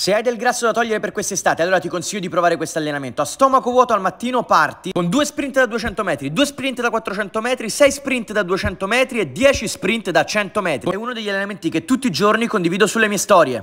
Se hai del grasso da togliere per quest'estate, allora ti consiglio di provare questo allenamento. A stomaco vuoto al mattino parti con due sprint da 200 metri, due sprint da 400 metri, sei sprint da 200 metri e 10 sprint da 100 metri. È uno degli allenamenti che tutti i giorni condivido sulle mie storie.